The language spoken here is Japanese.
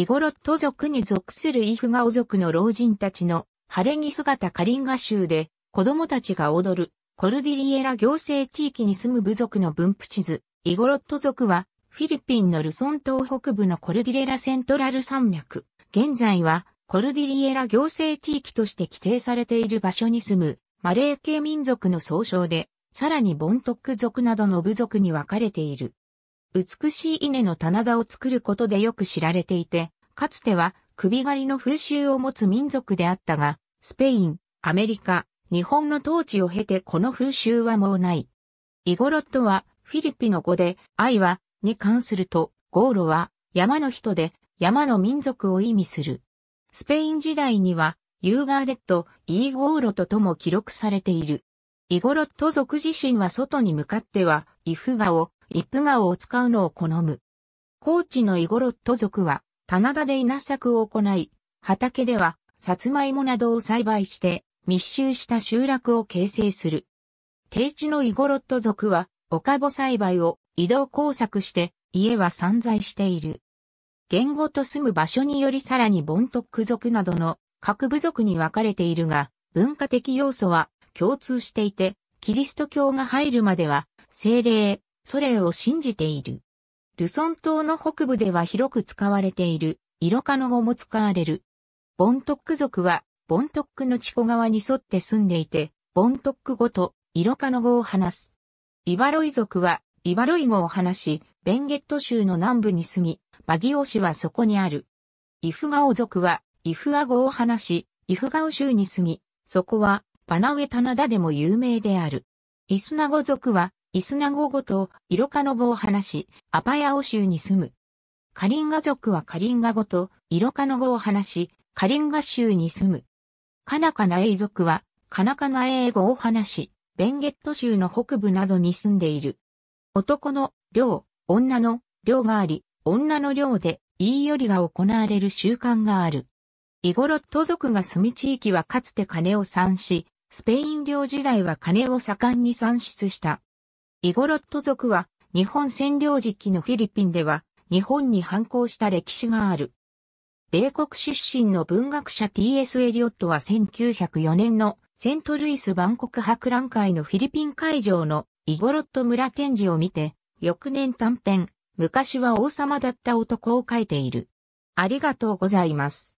イゴロット族に属するイフガオ族の老人たちの晴れ着姿カリンガ州で子供たちが踊るコルディリエラ行政地域に住む部族の分布地図、イゴロット族はフィリピンのルソン島北部のコルディレラセントラル山脈、現在はコルディリエラ行政地域として規定されている場所に住むマレー系民族の総称で、さらにボントック族などの部族に分かれている。美しい稲の棚田を作ることでよく知られていて、かつては首狩りの風習を持つ民族であったが、スペイン、アメリカ、日本の統治を経てこの風習はもうない。イゴロットはフィリピの語で愛はに関すると、ゴーロは山の人で山の民族を意味する。スペイン時代にはユーガーレット、イーゴーロととも記録されている。イゴロット族自身は外に向かっては、イフガを一夫顔を使うのを好む。高知のイゴロット族は、棚田で稲作を行い、畑では、サツマイモなどを栽培して、密集した集落を形成する。低地のイゴロット族は、カボ栽培を移動工作して、家は散在している。言語と住む場所によりさらにボントック族などの各部族に分かれているが、文化的要素は共通していて、キリスト教が入るまでは、精霊、ソれを信じている。ルソン島の北部では広く使われている、イロカの語も使われる。ボントック族は、ボントックの地コ側に沿って住んでいて、ボントック語とイロカの語を話す。イバロイ族は、イバロイ語を話し、ベンゲット州の南部に住み、バギオ市はそこにある。イフガオ族は、イフア語を話し、イフガオ州に住み、そこは、バナウエタナダでも有名である。イスナゴ族は、イスナゴ語とイロカノ語を話し、アパヤオ州に住む。カリンガ族はカリンガ語とイロカノ語を話し、カリンガ州に住む。カナカナエイ族はカナカナエイ語を話し、ベンゲット州の北部などに住んでいる。男の寮、女の寮があり、女の寮で言いよりが行われる習慣がある。イゴロット族が住み地域はかつて金を産し、スペイン領時代は金を盛んに産出した。イゴロット族は日本占領時期のフィリピンでは日本に反抗した歴史がある。米国出身の文学者 T.S. エリオットは1904年のセントルイス万国博覧会のフィリピン会場のイゴロット村展示を見て、翌年短編、昔は王様だった男を書いている。ありがとうございます。